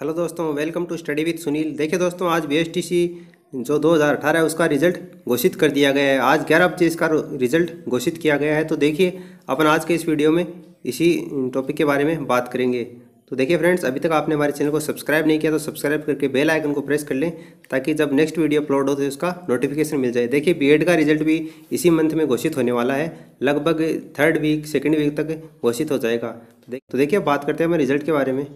hello दोस्तों welcome to study with Sunil देखिए दोस्तों आज बीएसटीसी जो 2018 है उसका रिजल्ट घोषित कर दिया गया है आज ग्यारह बजे इसका रिजल्ट घोषित किया गया है तो देखिए अपन आज के इस वीडियो में इसी टॉपिक के बारे में बात करेंगे तो देखिए फ्रेंड्स अभी तक आपने हमारे चैनल को सब्सक्राइब नहीं किया तो सब्सक्राइब करके बेल आइकन को प्रेस कर लें ताकि जब नेक्स्ट वीडियो अपलोड हो तो उसका नोटिफिकेशन मिल जाए देखिए बीएड का रिजल्ट भी इसी मंथ में घोषित होने वाला है लगभग थर्ड वीक सेकेंड वीक तक घोषित हो जाएगा तो देखिए तो बात करते हैं हमें रिजल्ट के बारे में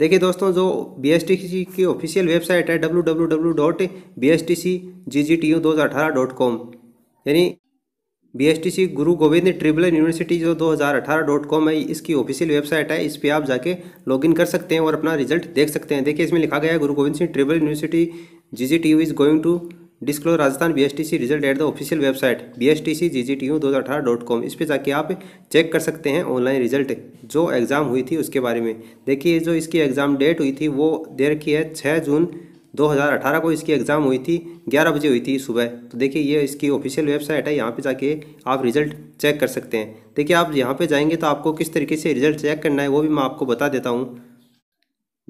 देखिए दोस्तों जो बी एस टी सी की ऑफिशियल वेबसाइट है W W W dot B S T C G G T U दो हज़ार अठारह डॉट कॉम यानी B S T C Guru Govind ट्रिबलन university जो दो हज़ार अठारह डॉट कॉम है इसकी ऑफिशियल वेबसाइट है इस पर आप जाके लॉग इन कर सकते हैं और अपना रिजल्ट देख सकते हैं देखिए इसमें लिखा गया है Guru Govind Singh tribal university G G T U is going to disclose Rajasthan BSTC result at the official website B S T C G G T U दो हज़ार अठारह डॉट कॉम इस पर जाके आप चेक कर सकते हैं ऑनलाइन रिजल्ट जो एग्ज़ाम हुई थी उसके बारे में देखिए जो इसकी एग्ज़ाम डेट हुई थी वो दे रखी है छः जून 2018 को इसकी एग्ज़ाम हुई थी 11 बजे हुई थी सुबह तो देखिए ये इसकी ऑफिशियल वेबसाइट है यहाँ पे जाके आप रिज़ल्ट चेक कर सकते हैं देखिए आप यहाँ पे जाएंगे तो आपको किस तरीके से रिज़ल्ट चेक करना है वो भी मैं आपको बता देता हूँ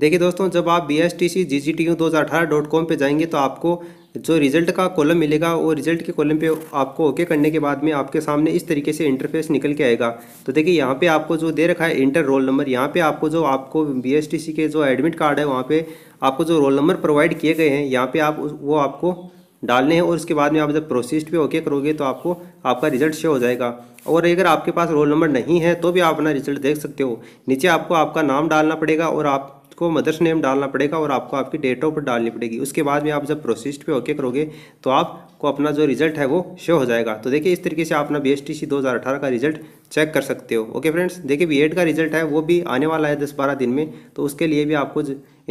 देखिए दोस्तों जब आप B S T C G G T U दो हज़ार अठारह डॉट कॉम पर जाएंगे तो आपको जो रिजल्ट का कॉलम मिलेगा वो रिजल्ट के कॉलम पे आपको ओके करने के बाद में आपके सामने इस तरीके से इंटरफेस निकल के आएगा तो देखिए यहाँ पे आपको जो दे रखा है इंटर रोल नंबर यहाँ पे आपको जो आपको सी के जो एडमिट कार्ड है वहाँ पर आपको जो रोल नंबर प्रोवाइड किए गए हैं यहाँ पर आप वो आपको डालने हैं और उसके बाद में आप जब प्रोसेस पे ओके करोगे तो आपको आपका रिजल्ट शो हो जाएगा और अगर आपके पास रोल नंबर नहीं है तो भी आप अपना रिजल्ट देख सकते हो नीचे आपको आपका नाम डालना पड़ेगा और आप को मदर्स नेम डालना पड़ेगा और आपको आपकी डेट ऑफ बर्थ डालनी पड़ेगी उसके बाद में आप जब प्रोसेस्ड पे ओके करोगे तो आपको अपना जो रिजल्ट है वो शो हो जाएगा तो देखिए इस तरीके से आप अपना बी एस का रिजल्ट चेक कर सकते हो ओके फ्रेंड्स देखिए बी का रिजल्ट है वो भी आने वाला है दस बारह दिन में तो उसके लिए भी आपको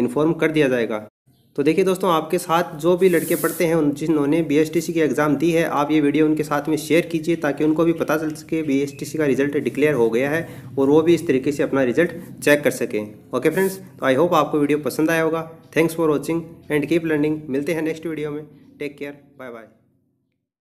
इन्फॉर्म कर दिया जाएगा तो देखिए दोस्तों आपके साथ जो भी लड़के पढ़ते हैं उन जिन्होंने बी की एग्ज़ाम दी है आप ये वीडियो उनके साथ में शेयर कीजिए ताकि उनको भी पता चल सके बी का रिजल्ट डिक्लेयर हो गया है और वो भी इस तरीके से अपना रिजल्ट चेक कर सकें ओके फ्रेंड्स तो आई होप आपको वीडियो पसंद आया होगा thanks for watching and keep learning मिलते हैं नेक्स्ट वीडियो में टेक केयर बाय बाय